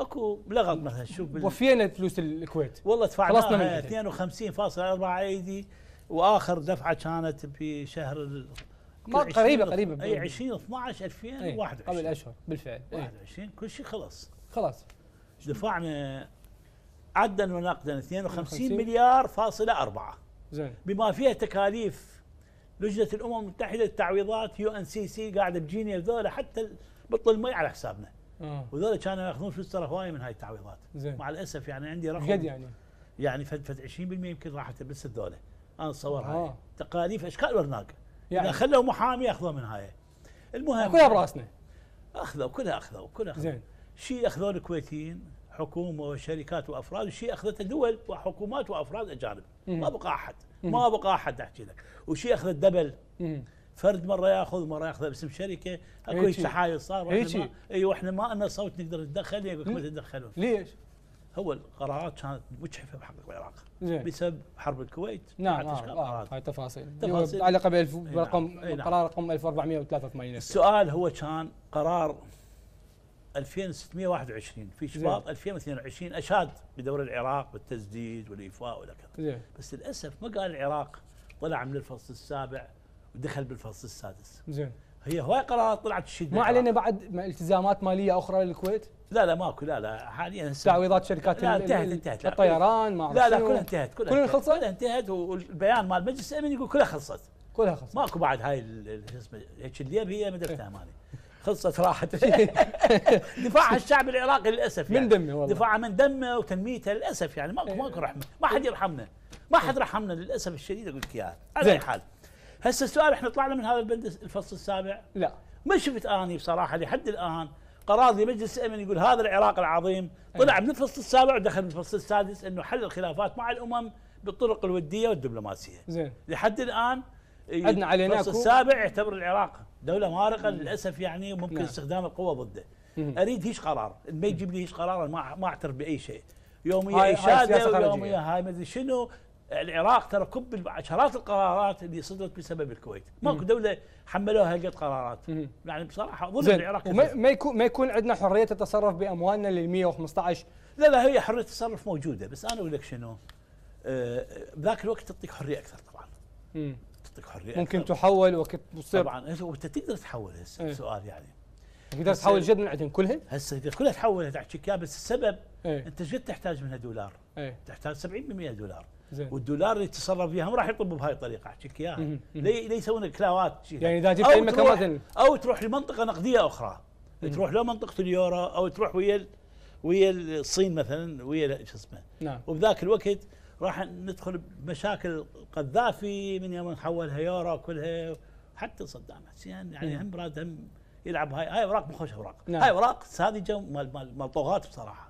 اكو ملغط مثلا شوف بال... وفينا فلوس الكويت والله دفعنا 52.4 ايدي واخر دفعه كانت بشهر ما قريبه قريبه اي 20 12 2021 قبل اشهر بالفعل 21 إيه. كل شيء خلص خلاص دفعنا عدا ونقدا 52 مليار فاصلة أربعة زين بما فيها تكاليف لجنة الأمم المتحدة للتعويضات يو ان سي سي قاعدة بجينيا ذولا حتى بطل المي على حسابنا آه. وذول كانوا ياخذون فلوس ترى هوايه من هاي التعويضات زين مع الاسف يعني عندي رقم قد يعني يعني فد فد 20% يمكن راحت بس الدوله انا اتصور آه. هاي تقاليف اشكال ورناق يعني إذا خلوا محامي ياخذون من هاي المهم كلها براسنا اخذوا كلها اخذوا كلها أخذوا. زين شيء اخذوه الكويتيين حكومه وشركات وافراد وشيء اخذته دول وحكومات وافراد اجانب ما بقى احد ما بقى احد احكي لك وشيء اخذ الدبل فرد مره ياخذ مره ياخذ باسم شركه اكو تحايل صار أيوة احنا ما لنا إيه، صوت نقدر نتدخل يقول ما تتدخلون ليش؟ هو القرارات كانت مجحفه بحق العراق بسبب حرب الكويت نعم آه هاي تفاصيل تفاصيل علاقه إيه، برقم رقم نعم. إيه، نعم. قرار رقم 1483 السؤال هو كان قرار 2621 في شباط 2022 اشاد بدور العراق بالتسديد والايفاء ولا كذا بس للاسف ما قال العراق طلع من الفصل السابع ودخل بالفصل السادس زين هي هواي قرارات طلعت تشيد ما علينا بعد التزامات ماليه اخرى للكويت؟ لا لا ماكو لا لا حاليا تعويضات شركات لا انتهت انتهت الطيران ما لا لا كلها انتهت كلها كلها خلصت؟ كلها انتهت والبيان مال مجلس الامن يقول كلها خلصت كلها خلصت ماكو بعد هاي شو اسمه هيك اليب هي ما مالي خلصت راحت إيه. دفاع الشعب العراقي للاسف يعني من دمه والله دفاعه من دمه وتنميته للاسف يعني ماكو إيه. ماكو رحمه ما حد إيه. يرحمنا ما حد رحمنا للاسف الشديد اقول لك اياها على اي حال هسه السؤال احنا طلعنا من هذا البند الفصل السابع لا ما شفت اني بصراحه لحد الان قراضي مجلس الامن يقول هذا العراق العظيم طلع أيه. من الفصل السابع ودخل من الفصل السادس انه حل الخلافات مع الامم بالطرق الوديه والدبلوماسيه زين لحد الان عدنا علينا الفصل السابع يعتبر العراق دوله مارقه مم. للاسف يعني ممكن نعم. استخدام القوه ضده مم. اريد هيش قرار ما يجيب لي هيش قرار ما ما اعترف باي شيء يوميه اشاده ويوميه هاي ادري شنو العراق ترى كب عشرات القرارات اللي صدرت بسبب الكويت ماكو دوله حملوها قد قرارات يعني بصراحه ظلم العراق ما يكون ما يكون عندنا حريه التصرف باموالنا لل 115 لا لا هي حريه التصرف موجوده بس انا اقول لك شنو آه بذاك الوقت تعطيك حريه اكثر طبعا مم. تعطيك حريه ممكن أكثر. تحول وقت تصير طبعا انت تقدر تحول هسه ايه. يعني تقدر تحول جد من عندهم كلها؟ هسه كلها تحولت احكي بس السبب ايه. انت جد تحتاج منها دولار ايه. تحتاج 70% دولار زين. والدولار اللي يتصرف فيها هم راح يطبوا بهاي الطريقه احكي لك اياها لا يسوون كلاوات يعني اذا جبت اي مكان مثلا او تروح لمنطقه نقديه اخرى تروح لو منطقه اليورو او تروح ويا ويا الصين مثلا ويا شو اسمه نعم وبذاك الوقت راح ندخل بمشاكل قذافي من يوم حولها يورو كلها حتى صدام حسين يعني نعم. هم براد هم يلعب هاي هاي اوراق مخوش اوراق نعم. هاي اوراق ساذجه مال مال, مال طغاة بصراحه